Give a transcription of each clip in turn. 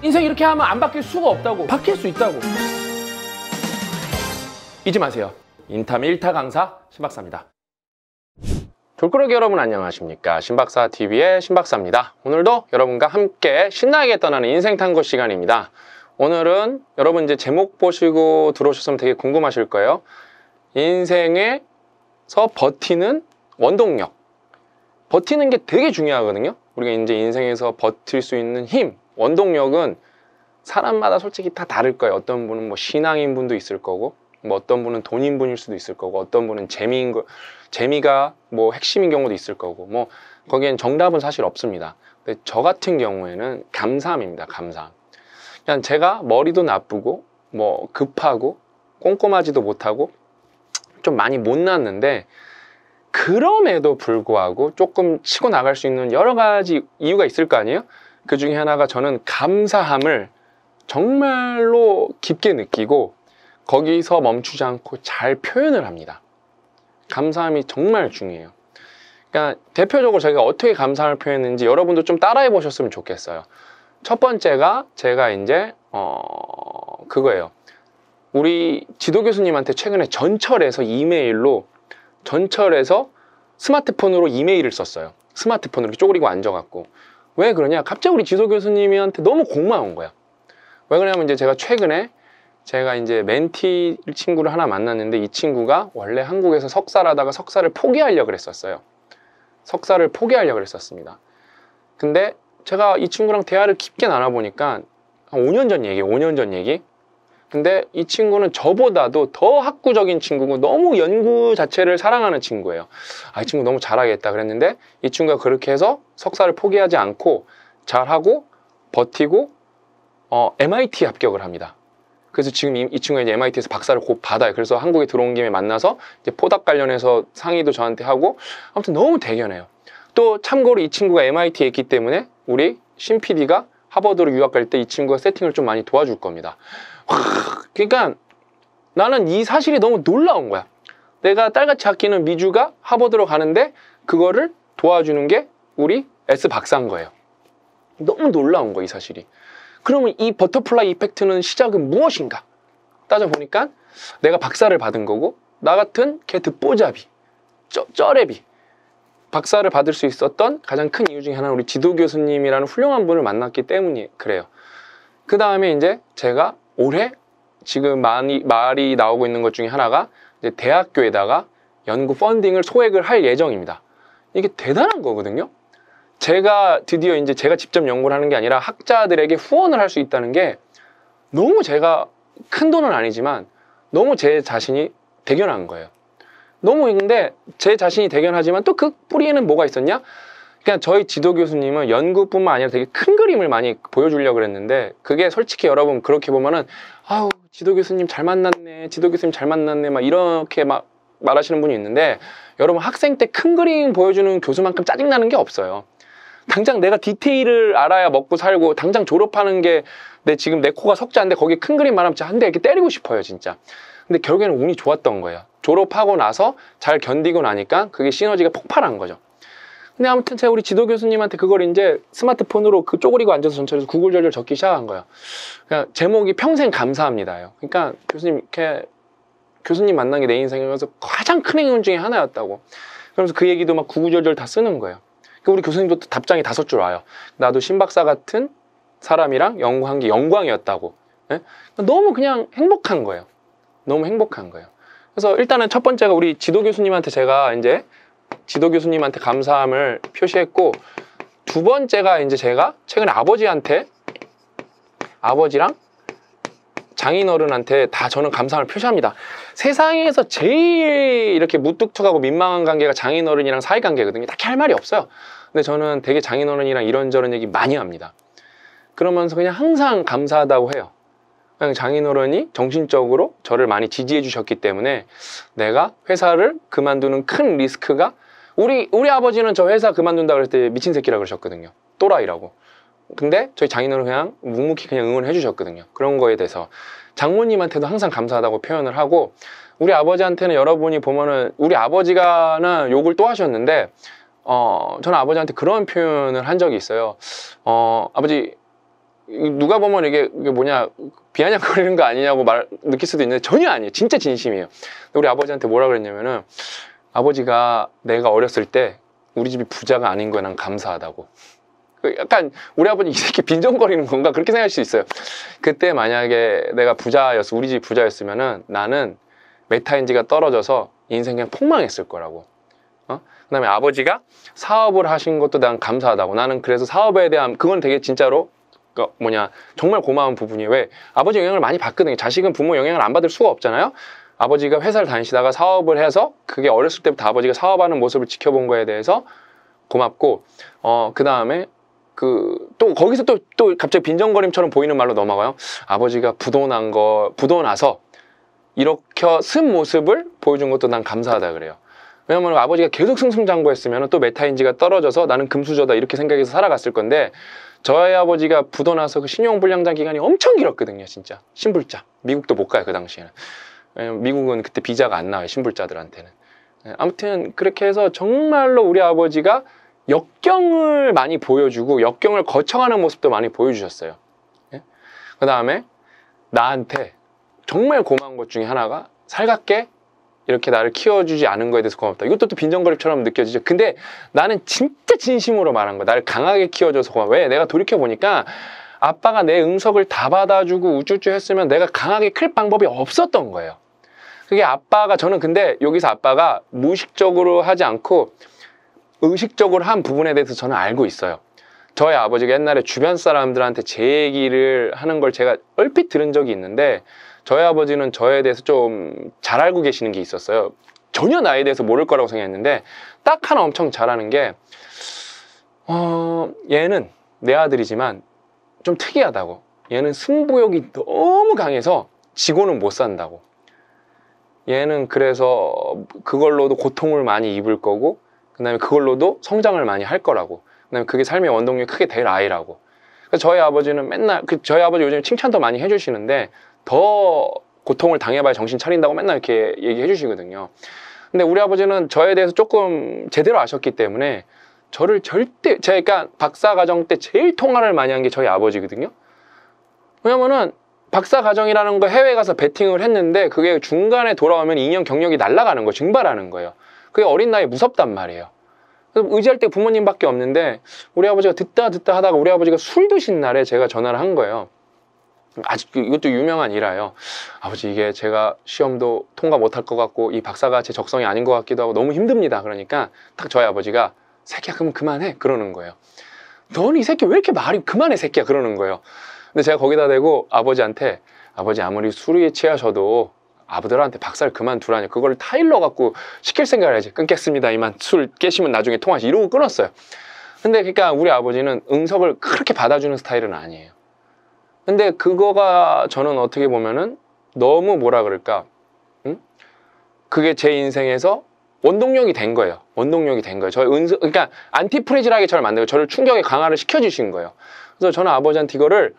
인생 이렇게 하면 안 바뀔 수가 없다고 바뀔 수 있다고 잊지 마세요 인탐 1타 강사 신박사입니다 돌고래기 여러분 안녕하십니까 신박사 TV의 신박사입니다 오늘도 여러분과 함께 신나게 떠나는 인생 탐구 시간입니다 오늘은 여러분 이제 제목 보시고 들어오셨으면 되게 궁금하실 거예요 인생에서 버티는 원동력 버티는 게 되게 중요하거든요 우리가 이제 인생에서 버틸 수 있는 힘 원동력은 사람마다 솔직히 다 다를 거예요. 어떤 분은 뭐 신앙인 분도 있을 거고, 뭐 어떤 분은 돈인 분일 수도 있을 거고, 어떤 분은 재미인 거, 재미가 뭐 핵심인 경우도 있을 거고, 뭐 거기엔 정답은 사실 없습니다. 근데 저 같은 경우에는 감사함입니다. 감사함. 그냥 제가 머리도 나쁘고, 뭐 급하고, 꼼꼼하지도 못하고, 좀 많이 못났는데, 그럼에도 불구하고 조금 치고 나갈 수 있는 여러 가지 이유가 있을 거 아니에요? 그 중에 하나가 저는 감사함을 정말로 깊게 느끼고 거기서 멈추지 않고 잘 표현을 합니다. 감사함이 정말 중요해요. 그러니까 대표적으로 저희가 어떻게 감사함을 표현했는지 여러분도 좀 따라해 보셨으면 좋겠어요. 첫 번째가 제가 이제 어 그거예요. 우리 지도 교수님한테 최근에 전철에서 이메일로 전철에서 스마트폰으로 이메일을 썼어요. 스마트폰으로 쪼그리고 앉아갖고 왜 그러냐? 갑자기 우리 지도 교수님한테 너무 고마운 거야. 왜 그러냐면 이제 제가 최근에 제가 이제 멘티 친구를 하나 만났는데 이 친구가 원래 한국에서 석사를 하다가 석사를 포기하려고 그랬었어요. 석사를 포기하려고 그랬었습니다. 근데 제가 이 친구랑 대화를 깊게 나눠보니까 한 5년 전 얘기, 5년 전 얘기 근데 이 친구는 저보다도 더 학구적인 친구고 너무 연구 자체를 사랑하는 친구예요. 아, 이 친구 너무 잘하겠다 그랬는데 이 친구가 그렇게 해서 석사를 포기하지 않고 잘하고 버티고 어, MIT 합격을 합니다. 그래서 지금 이, 이 친구가 이제 MIT에서 박사를 곧 받아요. 그래서 한국에 들어온 김에 만나서 이제 포닥 관련해서 상의도 저한테 하고 아무튼 너무 대견해요. 또 참고로 이 친구가 MIT에 있기 때문에 우리 신 PD가 하버드로 유학 갈 때 이 친구가 세팅을 좀 많이 도와줄 겁니다. 그러니까 나는 이 사실이 너무 놀라운 거야. 내가 딸같이 아끼는 미주가 하버드로 가는데 그거를 도와주는 게 우리 S 박사인 거예요. 너무 놀라운 거 이 사실이. 그러면 이 버터플라이 이펙트는 시작은 무엇인가? 따져보니까 내가 박사를 받은 거고 나 같은 개 듣보잡이, 쩌, 쩌레비 박사를 받을 수 있었던 가장 큰 이유 중에 하나는 우리 지도 교수님이라는 훌륭한 분을 만났기 때문이 그래요. 그 다음에 이제 제가 올해 지금 많이 말이 나오고 있는 것 중에 하나가 이제 대학교에다가 연구 펀딩을 소액을 할 예정입니다. 이게 대단한 거거든요. 제가 드디어 이제 제가 직접 연구를 하는 게 아니라 학자들에게 후원을 할 수 있다는 게 너무 제가 큰 돈은 아니지만 너무 제 자신이 대견한 거예요. 너무 있는데 제 자신이 대견하지만 또 그 뿌리에는 뭐가 있었냐? 그냥 저희 지도 교수님은 연구뿐만 아니라 되게 큰 그림을 많이 보여주려고 그랬는데 그게 솔직히 여러분 그렇게 보면은 아우 지도 교수님 잘 만났네 지도 교수님 잘 만났네 막 이렇게 막 말하시는 분이 있는데 여러분 학생 때 큰 그림 보여주는 교수만큼 짜증나는 게 없어요 당장 내가 디테일을 알아야 먹고 살고 당장 졸업하는 게 내 지금 내 코가 석자인데 거기 에큰 그림 말하면 진한대 이렇게 때리고 싶어요 진짜 근데 결국에는 운이 좋았던 거예요 졸업하고 나서 잘 견디고 나니까 그게 시너지가 폭발한 거죠. 근데 아무튼 제가 우리 지도 교수님한테 그걸 이제 스마트폰으로 그 쪼그리고 앉아서 전철에서 구글절절 적기 시작한 거예요. 그러니까 제목이 평생 감사합니다예요. 그러니까 교수님 이렇게 교수님 만난 게 내 인생에서 가장 큰 행운 중에 하나였다고. 그러면서 그 얘기도 막구글절절다 쓰는 거예요. 그러니까 우리 교수님도 답장이 다섯 줄 와요. 나도 신박사 같은 사람이랑 연구한 게 영광이었다고. 네? 너무 그냥 행복한 거예요. 너무 행복한 거예요. 그래서 일단은 첫 번째가 우리 지도 교수님한테 제가 이제 지도 교수님한테 감사함을 표시했고 두 번째가 이제 제가 최근에 아버지한테 아버지랑 장인어른한테 다 저는 감사함을 표시합니다. 세상에서 제일 이렇게 무뚝뚝하고 민망한 관계가 장인어른이랑 사이관계거든요. 딱히 할 말이 없어요. 근데 저는 되게 장인어른이랑 이런저런 얘기 많이 합니다. 그러면서 그냥 항상 감사하다고 해요. 그냥 장인어른이 정신적으로 저를 많이 지지해 주셨기 때문에 내가 회사를 그만두는 큰 리스크가 우리 우리 아버지는 저 회사 그만둔다 그랬을 때 미친 새끼라 그러셨거든요. 또라이라고. 근데 저희 장인어른 그냥 묵묵히 그냥 응원해 주셨거든요. 그런 거에 대해서 장모님한테도 항상 감사하다고 표현을 하고 우리 아버지한테는 여러분이 보면은 우리 아버지가는 욕을 또 하셨는데 어 저는 아버지한테 그런 표현을 한 적이 있어요. 어 아버지 누가 보면 이게, 뭐냐 비아냥거리는 거 아니냐고 말 느낄 수도 있는데 전혀 아니에요 진짜 진심이에요 우리 아버지한테 뭐라 그랬냐면은 아버지가 내가 어렸을 때 우리 집이 부자가 아닌 거에 난 감사하다고 그 약간 우리 아버지 이 새끼 빈정거리는 건가 그렇게 생각할 수 있어요 그때 만약에 내가 부자였어 우리 집 부자였으면은 나는 메타인지가 떨어져서 인생 그냥 폭망했을 거라고 어? 그 다음에 아버지가 사업을 하신 것도 난 감사하다고 나는 그래서 사업에 대한 그건 되게 진짜로 그니까 뭐냐 정말 고마운 부분이 왜 아버지 영향을 많이 받거든요. 자식은 부모 영향을 안 받을 수가 없잖아요. 아버지가 회사를 다니시다가 사업을 해서 그게 어렸을 때부터 아버지가 사업하는 모습을 지켜본 거에 대해서 고맙고 어 그다음에 그 또 거기서 또또 또 갑자기 빈정거림처럼 보이는 말로 넘어가요. 아버지가 부도난 거 부도나서 이렇게 쓴 모습을 보여준 것도 난 감사하다 그래요. 왜냐면 아버지가 계속 승승장구했으면 또 메타인지가 떨어져서 나는 금수저다 이렇게 생각해서 살아갔을 건데 저희 아버지가 부도 나서 그 신용불량자 기간이 엄청 길었거든요 진짜 신불자 미국도 못 가요 그 당시에는 예, 미국은 그때 비자가 안 나와요 신불자들한테는 예, 아무튼 그렇게 해서 정말로 우리 아버지가 역경을 많이 보여주고 역경을 거쳐가는 모습도 많이 보여주셨어요 예? 그 다음에 나한테 정말 고마운 것 중에 하나가 살갑게 이렇게 나를 키워주지 않은 거에 대해서 고맙다. 이것도 또 빈정거림처럼 느껴지죠. 근데 나는 진짜 진심으로 말한 거야. 나를 강하게 키워줘서 고마워. 왜? 내가 돌이켜보니까 아빠가 내 응석을 다 받아주고 우쭈쭈 했으면 내가 강하게 클 방법이 없었던 거예요. 그게 아빠가 저는 근데 여기서 아빠가 무의식적으로 하지 않고 의식적으로 한 부분에 대해서 저는 알고 있어요. 저희 아버지가 옛날에 주변 사람들한테 제 얘기를 하는 걸 제가 얼핏 들은 적이 있는데 저희 아버지는 저에 대해서 좀 잘 알고 계시는 게 있었어요. 전혀 나에 대해서 모를 거라고 생각했는데 딱 하나 엄청 잘하는 게 어, 얘는 내 아들이지만 좀 특이하다고. 얘는 승부욕이 너무 강해서 지고는 못 산다고. 얘는 그래서 그걸로도 고통을 많이 입을 거고 그다음에 그걸로도 성장을 많이 할 거라고. 그다음에 그게 삶의 원동력이 크게 될 아이라고. 그래서 저희 아버지는 맨날 그 저희 아버지 요즘 칭찬도 많이 해주시는데 더 고통을 당해봐야 정신 차린다고 맨날 이렇게 얘기해 주시거든요. 근데 우리 아버지는 저에 대해서 조금 제대로 아셨기 때문에 저를 절대 제가 그러니까 박사 과정 때 제일 통화를 많이 한 게 저희 아버지거든요. 왜냐면은 박사 과정이라는 거 해외 가서 베팅을 했는데 그게 중간에 돌아오면 2년 경력이 날아가는 거예 증발하는 거예요. 그게 어린 나이에 무섭단 말이에요. 의지할 때 부모님밖에 없는데 우리 아버지가 듣다 듣다 하다가 우리 아버지가 술 드신 날에 제가 전화를 한 거예요. 아직 이것도 유명한 일화예요. 아버지 이게 제가 시험도 통과 못할 것 같고 이 박사가 제 적성이 아닌 것 같기도 하고 너무 힘듭니다. 그러니까 딱 저희 아버지가 새끼야 그럼 그만해 그러는 거예요. 넌 이 새끼 왜 이렇게 말이 그만해 새끼야 그러는 거예요. 근데 제가 거기다 대고 아버지한테 아버지 아무리 술이 취하셔도 아버들한테 박사를 그만두라니 그걸 타일러 갖고 시킬 생각을 해야지 끊겠습니다 이만 술 깨시면 나중에 통화시 하 이러고 끊었어요 근데 그러니까 우리 아버지는 응석을 그렇게 받아주는 스타일은 아니에요 근데 그거가 저는 어떻게 보면은 너무 뭐라 그럴까 응? 그게 제 인생에서 원동력이 된 거예요. 원동력이 된 거예요. 저의 은수, 그러니까 안티프레질하게 저를 만들고 저를 충격에 강화를 시켜주신 거예요. 그래서 저는 아버지한테 이거를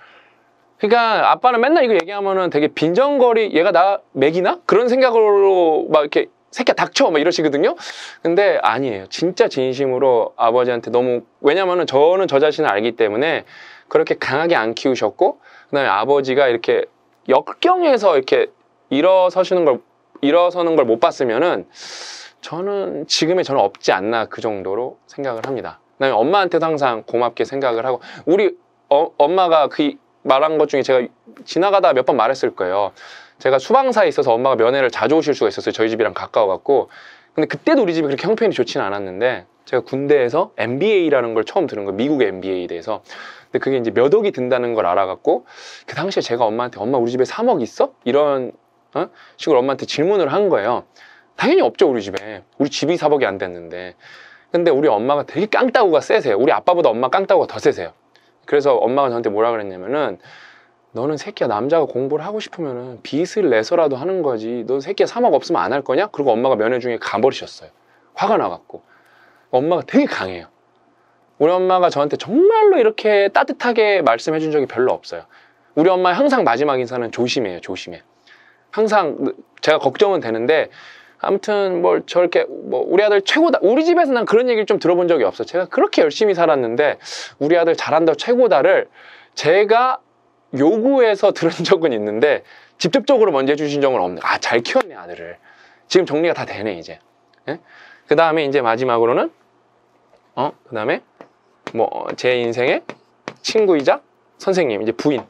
그러니까 아빠는 맨날 이거 얘기하면은 되게 빈정거리 얘가 나 맥이나 그런 생각으로 막 이렇게 새끼야 닥쳐 막 이러시거든요. 근데 아니에요. 진짜 진심으로 아버지한테 너무 왜냐면은 저는 저 자신을 알기 때문에 그렇게 강하게 안 키우셨고 그다음에 아버지가 이렇게 역경에서 이렇게 일어서시는 걸 일어서는 걸 못 봤으면은 저는 지금의 저는 없지 않나 그 정도로 생각을 합니다. 그다음에 엄마한테도 항상 고맙게 생각을 하고 우리 어, 엄마가 그 말한 것 중에 제가 지나가다 몇 번 말했을 거예요. 제가 수방사에 있어서 엄마가 면회를 자주 오실 수가 있었어요. 저희 집이랑 가까워갖고. 근데 그때도 우리 집이 그렇게 형편이 좋지는 않았는데 제가 군대에서 MBA라는 걸 처음 들은 거예요. 미국 MBA에 대해서. 근데 그게 이제 몇 억이 든다는 걸 알아갖고 그 당시에 제가 엄마한테 엄마 우리 집에 3억 있어? 이런 어? 식으로 엄마한테 질문을 한 거예요. 당연히 없죠 우리 집에. 우리 집이 4억이 안 됐는데. 근데 우리 엄마가 되게 깡따구가 세세요. 우리 아빠보다 엄마 깡따구가 더 세세요. 그래서 엄마가 저한테 뭐라 그랬냐면은 너는 새끼야 남자가 공부를 하고 싶으면은 빚을 내서라도 하는 거지. 넌 새끼야 3억 없으면 안 할 거냐? 그리고 엄마가 면회 중에 가버리셨어요. 화가 나갖고. 엄마가 되게 강해요. 우리 엄마가 저한테 정말로 이렇게 따뜻하게 말씀해 준 적이 별로 없어요. 우리 엄마 항상 마지막 인사는 조심해요, 조심해. 항상 그 제가 걱정은 되는데 아무튼 뭘 저렇게 뭐 우리 아들 최고다 우리 집에서 난 그런 얘기를 좀 들어본 적이 없어 제가 그렇게 열심히 살았는데 우리 아들 잘한다 최고다를 제가 요구해서 들은 적은 있는데 직접적으로 먼저 해주신 적은 없는 아 잘 키웠네 아들을 지금 정리가 다 되네 이제 예? 그 다음에 이제 마지막으로는 어그 다음에 뭐제 인생의 친구이자 선생님 이제 부인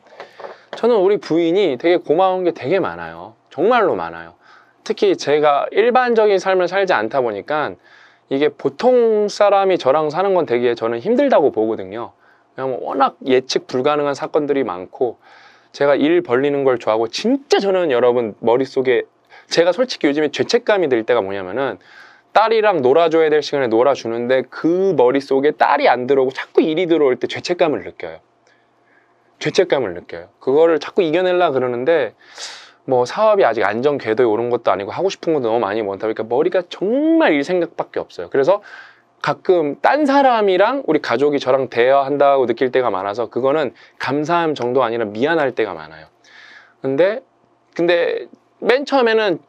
저는 우리 부인이 되게 고마운 게 되게 많아요 정말로 많아요 특히 제가 일반적인 삶을 살지 않다 보니까 이게 보통 사람이 저랑 사는 건 되게 저는 힘들다고 보거든요 왜냐면 워낙 예측 불가능한 사건들이 많고 제가 일 벌리는 걸 좋아하고 진짜 저는 여러분 머릿속에 제가 솔직히 요즘에 죄책감이 들 때가 뭐냐면은 딸이랑 놀아줘야 될 시간에 놀아주는데 그 머릿속에 딸이 안 들어오고 자꾸 일이 들어올 때 죄책감을 느껴요. 죄책감을 느껴요. 그거를 자꾸 이겨내려 그러는데 뭐 사업이 아직 안정 궤도에 오른 것도 아니고 하고 싶은 것도 너무 많이 많다 러니까 머리가 정말 일 생각밖에 없어요. 그래서 가끔 딴 사람이랑 우리 가족이 저랑 대화한다고 느낄 때가 많아서 그거는 감사함 정도 아니라 미안할 때가 많아요. 근데 근데 맨 처음에는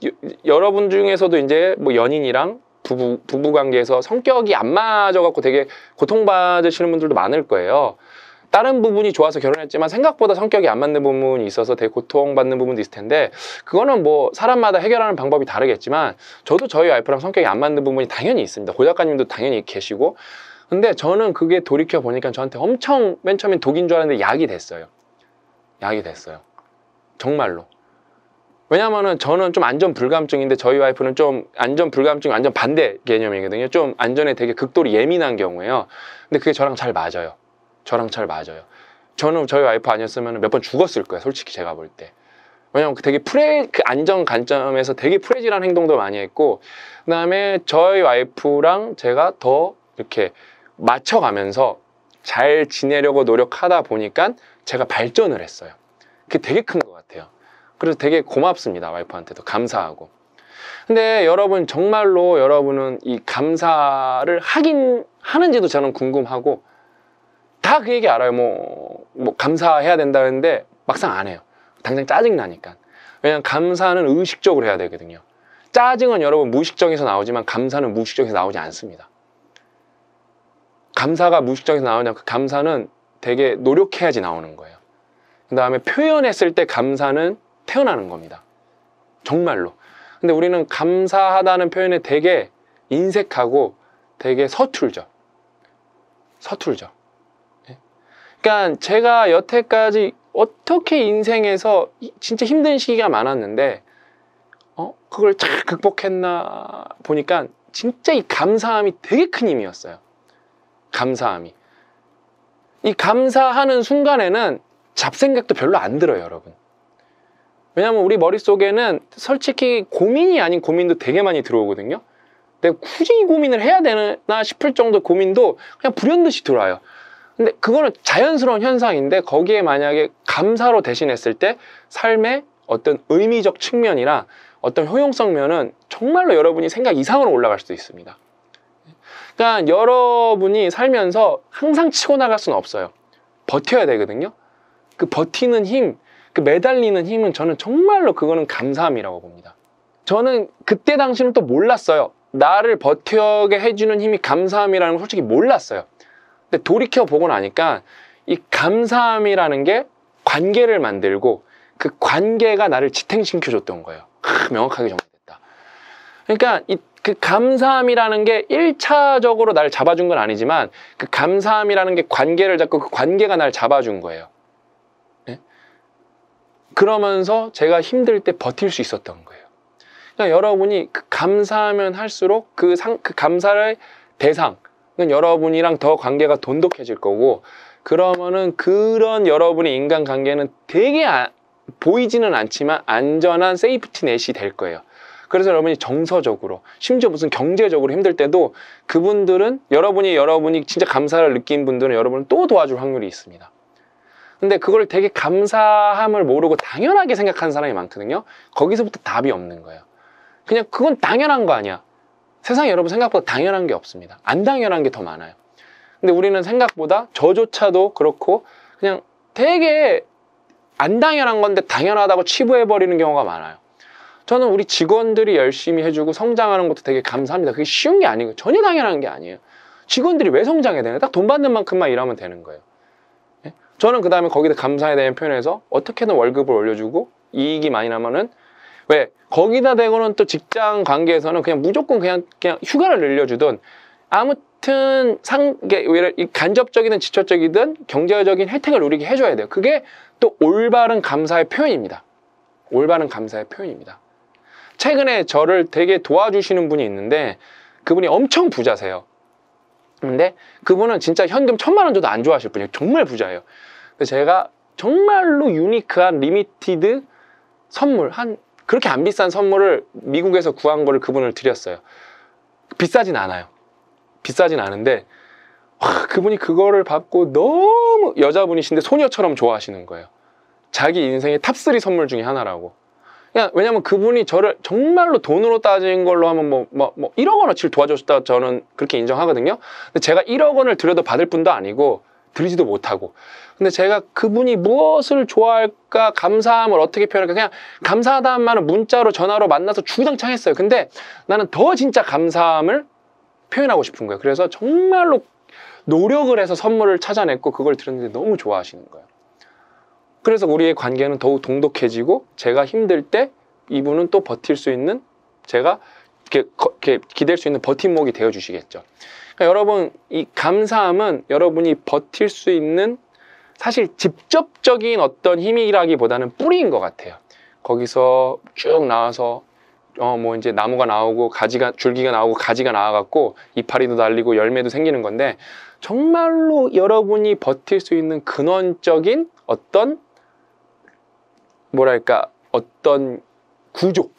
여, 러분 중에서도 이제 뭐 연인이랑 부부, 부부 관계에서 성격이 안 맞아갖고 되게 고통받으시는 분들도 많을 거예요. 다른 부분이 좋아서 결혼했지만 생각보다 성격이 안 맞는 부분이 있어서 되게 고통받는 부분도 있을 텐데 그거는 뭐 사람마다 해결하는 방법이 다르겠지만 저도 저희 와이프랑 성격이 안 맞는 부분이 당연히 있습니다. 고 작가님도 당연히 계시고 근데 저는 그게 돌이켜 보니까 저한테 엄청 맨 처음엔 독인 줄 알았는데 약이 됐어요. 약이 됐어요. 정말로. 왜냐면은 저는 좀 안전 불감증인데 저희 와이프는 좀 안전 불감증 완전 반대 개념이거든요. 좀 안전에 되게 극도로 예민한 경우예요. 근데 그게 저랑 잘 맞아요. 저랑 잘 맞아요. 저는 저희 와이프 아니었으면 몇 번 죽었을 거예요. 솔직히 제가 볼 때. 왜냐면 그 되게 프레 그 안전 관점에서 되게 프레질한 행동도 많이 했고 그다음에 저희 와이프랑 제가 더 이렇게 맞춰가면서 잘 지내려고 노력하다 보니까 제가 발전을 했어요. 그게 되게 큰 것 같아요. 그래서 되게 고맙습니다. 와이프한테도 감사하고. 근데 여러분 정말로 여러분은 이 감사를 하긴 하는지도 저는 궁금하고 다 그 얘기 알아요. 뭐, 뭐 감사해야 된다는데 막상 안 해요. 당장 짜증 나니까. 왜냐면 감사는 의식적으로 해야 되거든요. 짜증은 여러분 무의식적에서 나오지만 감사는 무의식적에서 나오지 않습니다. 감사가 무의식적에서 나오냐 그 감사는 되게 노력해야지 나오는 거예요. 그 다음에 표현했을 때 감사는 태어나는 겁니다. 정말로. 근데 우리는 감사하다는 표현에 되게 인색하고 되게 서툴죠. 서툴죠. 예? 그러니까 제가 여태까지 어떻게 인생에서 진짜 힘든 시기가 많았는데 어? 그걸 잘 극복했나 보니까 진짜 이 감사함이 되게 큰 힘이었어요. 감사함이. 이 감사하는 순간에는 잡생각도 별로 안 들어요, 여러분. 왜냐면 우리 머릿속에는 솔직히 고민이 아닌 고민도 되게 많이 들어오거든요 내가 굳이 이 고민을 해야 되나 싶을 정도 고민도 그냥 불현듯이 들어와요 근데 그거는 자연스러운 현상인데 거기에 만약에 감사로 대신했을 때 삶의 어떤 의미적 측면이나 어떤 효용성 면은 정말로 여러분이 생각 이상으로 올라갈 수도 있습니다 그러니까 여러분이 살면서 항상 치고 나갈 수는 없어요 버텨야 되거든요 그 버티는 힘그 매달리는 힘은 저는 정말로 그거는 감사함이라고 봅니다. 저는 그때 당시는 또 몰랐어요. 나를 버텨게 해주는 힘이 감사함이라는 걸 솔직히 몰랐어요. 근데 돌이켜 보고 나니까 이 감사함이라는 게 관계를 만들고 그 관계가 나를 지탱시켜줬던 거예요. 하, 명확하게 정리됐다. 그러니까 이, 그 감사함이라는 게 1차적으로 나를 잡아준 건 아니지만 그 감사함이라는 게 관계를 잡고 그 관계가 나를 잡아준 거예요. 그러면서 제가 힘들 때 버틸 수 있었던 거예요. 그러니까 여러분이 그 감사하면 할수록 그, 상, 그 감사를 대상은 여러분이랑 더 관계가 돈독해질 거고 그러면은 그런 여러분의 인간관계는 되게 아, 보이지는 않지만 안전한 세이프티넷이 될 거예요. 그래서 여러분이 정서적으로 심지어 무슨 경제적으로 힘들 때도 그분들은 여러분이 여러분이 진짜 감사를 느낀 분들은 여러분을 또 도와줄 확률이 있습니다. 근데 그걸 되게 감사함을 모르고 당연하게 생각하는 사람이 많거든요. 거기서부터 답이 없는 거예요. 그냥 그건 당연한 거 아니야. 세상에 여러분 생각보다 당연한 게 없습니다. 안 당연한 게 더 많아요. 근데 우리는 생각보다 저조차도 그렇고 그냥 되게 안 당연한 건데 당연하다고 치부해버리는 경우가 많아요. 저는 우리 직원들이 열심히 해주고 성장하는 것도 되게 감사합니다. 그게 쉬운 게 아니고 전혀 당연한 게 아니에요. 직원들이 왜 성장해야 되나? 딱 돈 받는 만큼만 일하면 되는 거예요. 저는 그 다음에 거기다 감사에 대한 표현에서 어떻게든 월급을 올려주고 이익이 많이 나면은 왜 거기다 대고는 또 직장 관계에서는 그냥 무조건 그냥 그냥 휴가를 늘려주든 아무튼 상계게 간접적이든 지접적이든 경제적인 혜택을 우리게 해줘야 돼요. 그게 또 올바른 감사의 표현입니다. 올바른 감사의 표현입니다. 최근에 저를 되게 도와주시는 분이 있는데 그분이 엄청 부자세요. 근데 그분은 진짜 현금 천만 원 줘도 안 좋아하실 분이에요. 정말 부자예요. 그래서 제가 정말로 유니크한 리미티드 선물 한 그렇게 안 비싼 선물을 미국에서 구한 거를 그분을 드렸어요. 비싸진 않아요. 비싸진 않은데 와, 그분이 그거를 받고 너무 여자분이신데 소녀처럼 좋아하시는 거예요. 자기 인생의 탑3 선물 중에 하나라고. 그냥 왜냐면 그분이 저를 정말로 돈으로 따진 걸로 하면 뭐, 뭐, 뭐 1억 원어치를 도와줬다 저는 그렇게 인정하거든요. 근데 제가 1억 원을 들여도 받을 분도 아니고 드리지도 못하고. 근데 제가 그분이 무엇을 좋아할까 감사함을 어떻게 표현할까 그냥 감사하다는 말은 문자로 전화로 만나서 주구장창 했어요. 근데 나는 더 진짜 감사함을 표현하고 싶은 거예요. 그래서 정말로 노력을 해서 선물을 찾아냈고 그걸 들었는데 너무 좋아하시는 거예요. 그래서 우리의 관계는 더욱 돈독해지고 제가 힘들 때 이분은 또 버틸 수 있는 제가 이렇게, 기댈 수 있는 버팀목이 되어 주시겠죠. 그러니까 여러분 이 감사함은 여러분이 버틸 수 있는 사실 직접적인 어떤 힘이라기보다는 뿌리인 것 같아요. 거기서 쭉 나와서 어 뭐 이제 나무가 나오고 가지가 줄기가 나오고 가지가 나와갖고 이파리도 달리고 열매도 생기는 건데 정말로 여러분이 버틸 수 있는 근원적인 어떤 뭐랄까 어떤 구조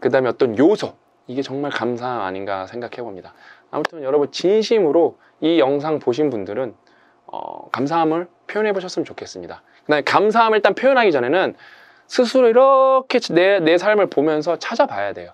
그 다음에 어떤 요소 이게 정말 감사함 아닌가 생각해 봅니다 아무튼 여러분 진심으로 이 영상 보신 분들은 어, 감사함을 표현해 보셨으면 좋겠습니다 그다음에 감사함을 일단 표현하기 전에는 스스로 이렇게 내, 내 삶을 보면서 찾아봐야 돼요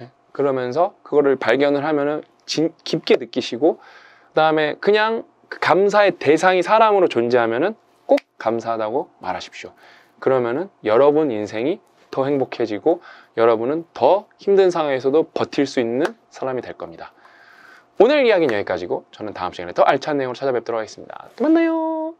예? 그러면서 그거를 발견을 하면은 진, 깊게 느끼시고 그 다음에 그냥 감사의 대상이 사람으로 존재하면은 꼭 감사하다고 말하십시오 그러면은 여러분 인생이 더 행복해지고 여러분은 더 힘든 상황에서도 버틸 수 있는 사람이 될 겁니다. 오늘 이야기는 여기까지고 저는 다음 시간에 더 알찬 내용으로 찾아뵙도록 하겠습니다. 또 만나요.